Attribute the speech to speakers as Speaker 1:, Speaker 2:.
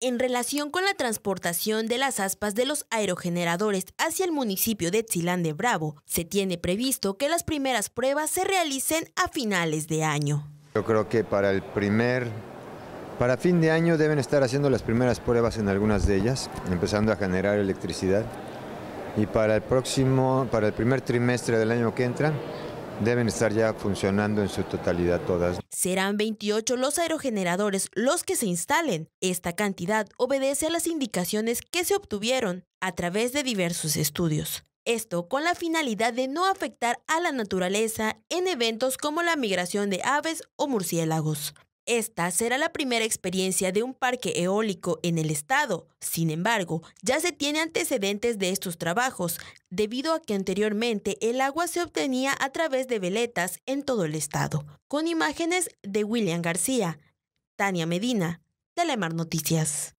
Speaker 1: En relación con la transportación de las aspas de los aerogeneradores hacia el municipio de Tzilán de Bravo, se tiene previsto que las primeras pruebas se realicen a finales de año.
Speaker 2: Yo creo que para el primer, para fin de año deben estar haciendo las primeras pruebas en algunas de ellas, empezando a generar electricidad. Y para el próximo, para el primer trimestre del año que entra, deben estar ya funcionando en su totalidad todas.
Speaker 1: Serán 28 los aerogeneradores los que se instalen. Esta cantidad obedece a las indicaciones que se obtuvieron a través de diversos estudios. Esto con la finalidad de no afectar a la naturaleza en eventos como la migración de aves o murciélagos. Esta será la primera experiencia de un parque eólico en el estado. Sin embargo, ya se tiene antecedentes de estos trabajos, debido a que anteriormente el agua se obtenía a través de veletas en todo el estado. Con imágenes de William García, Tania Medina, Telemar Noticias.